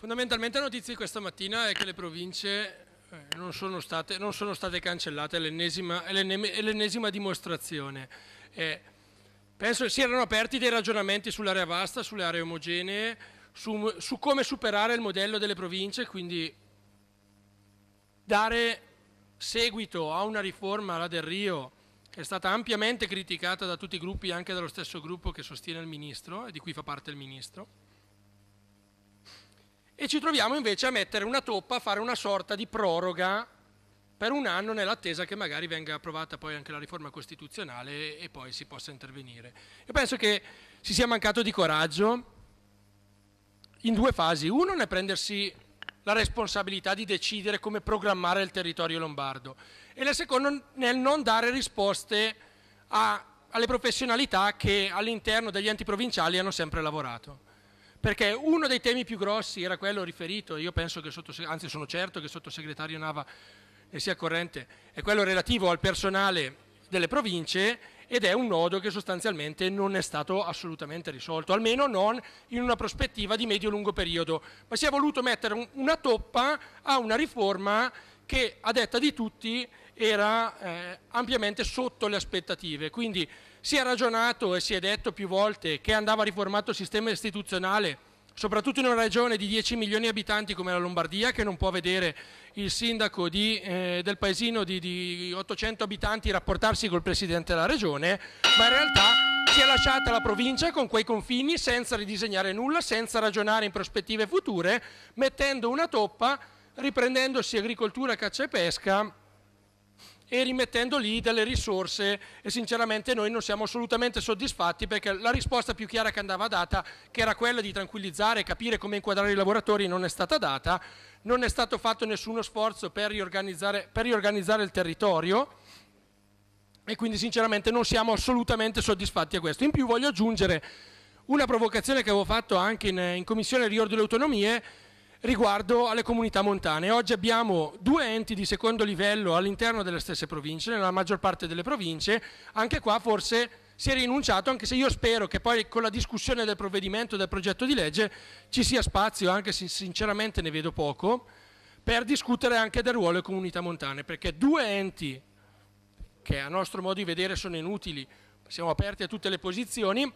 Fondamentalmente la notizia di questa mattina è che le province eh, non sono state, non sono state cancellate, è l'ennesima dimostrazione. Eh, penso che si erano aperti dei ragionamenti sull'area vasta, sulle aree omogenee, su, su come superare il modello delle province, quindi dare seguito a una riforma, la del Rio, che è stata ampiamente criticata da tutti i gruppi, anche dallo stesso gruppo che sostiene il Ministro e di cui fa parte il Ministro, e ci troviamo invece a mettere una toppa, a fare una sorta di proroga per un anno nell'attesa che magari venga approvata poi anche la riforma costituzionale e poi si possa intervenire. Io penso che si sia mancato di coraggio in due fasi. Uno nel prendersi la responsabilità di decidere come programmare il territorio lombardo e la seconda nel non dare risposte a, alle professionalità che all'interno degli enti provinciali hanno sempre lavorato perché uno dei temi più grossi era quello riferito, io penso che, anzi sono certo che il sottosegretario Nava ne sia corrente, è quello relativo al personale delle province ed è un nodo che sostanzialmente non è stato assolutamente risolto, almeno non in una prospettiva di medio-lungo periodo, ma si è voluto mettere una toppa a una riforma che a detta di tutti era eh, ampiamente sotto le aspettative, quindi si è ragionato e si è detto più volte che andava riformato il sistema istituzionale, soprattutto in una regione di 10 milioni di abitanti come la Lombardia, che non può vedere il sindaco di, eh, del paesino di, di 800 abitanti rapportarsi col presidente della regione, ma in realtà si è lasciata la provincia con quei confini senza ridisegnare nulla, senza ragionare in prospettive future, mettendo una toppa, riprendendosi agricoltura, caccia e pesca e rimettendo lì delle risorse e sinceramente noi non siamo assolutamente soddisfatti perché la risposta più chiara che andava data, che era quella di tranquillizzare e capire come inquadrare i lavoratori, non è stata data, non è stato fatto nessuno sforzo per riorganizzare, per riorganizzare il territorio e quindi sinceramente non siamo assolutamente soddisfatti a questo. In più voglio aggiungere una provocazione che avevo fatto anche in, in Commissione Riordino e Autonomie, riguardo alle comunità montane. Oggi abbiamo due enti di secondo livello all'interno delle stesse province, nella maggior parte delle province, anche qua forse si è rinunciato, anche se io spero che poi con la discussione del provvedimento, del progetto di legge, ci sia spazio, anche se sinceramente ne vedo poco, per discutere anche del ruolo delle comunità montane, perché due enti che a nostro modo di vedere sono inutili, siamo aperti a tutte le posizioni,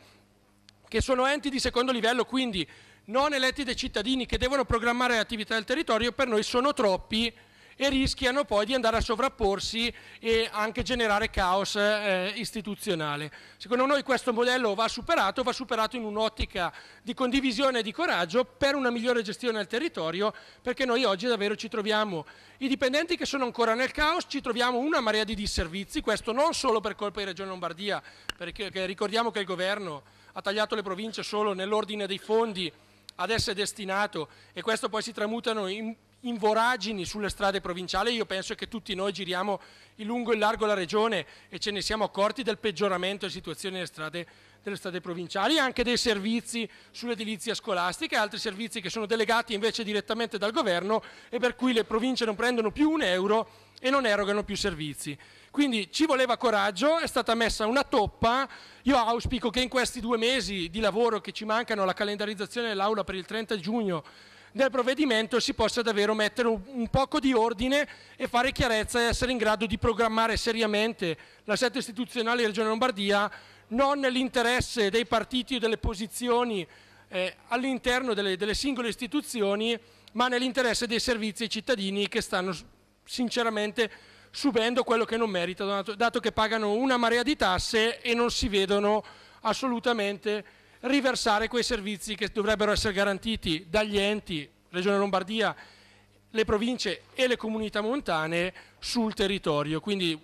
che sono enti di secondo livello, quindi non eletti dai cittadini che devono programmare le attività del territorio, per noi sono troppi e rischiano poi di andare a sovrapporsi e anche generare caos eh, istituzionale. Secondo noi questo modello va superato, va superato in un'ottica di condivisione e di coraggio per una migliore gestione del territorio, perché noi oggi davvero ci troviamo i dipendenti che sono ancora nel caos, ci troviamo una marea di disservizi, questo non solo per colpa di Regione Lombardia, perché ricordiamo che il governo ha tagliato le province solo nell'ordine dei fondi ad essere destinato e questo poi si tramutano in, in voragini sulle strade provinciali, io penso che tutti noi giriamo in lungo e in largo la regione e ce ne siamo accorti del peggioramento della situazione delle strade, delle strade provinciali, anche dei servizi sull'edilizia scolastica e altri servizi che sono delegati invece direttamente dal governo e per cui le province non prendono più un euro e non erogano più servizi. Quindi ci voleva coraggio, è stata messa una toppa. Io auspico che in questi due mesi di lavoro che ci mancano, la calendarizzazione dell'Aula per il 30 giugno del provvedimento, si possa davvero mettere un poco di ordine e fare chiarezza e essere in grado di programmare seriamente l'assetto istituzionale della Regione Lombardia, non nell'interesse dei partiti o delle posizioni eh, all'interno delle, delle singole istituzioni, ma nell'interesse dei servizi ai cittadini che stanno sinceramente subendo quello che non meritano, dato che pagano una marea di tasse e non si vedono assolutamente riversare quei servizi che dovrebbero essere garantiti dagli enti, Regione Lombardia, le province e le comunità montane sul territorio. Quindi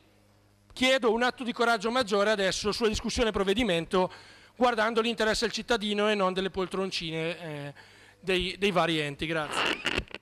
chiedo un atto di coraggio maggiore adesso sulla discussione e provvedimento guardando l'interesse del cittadino e non delle poltroncine eh, dei, dei vari enti. Grazie.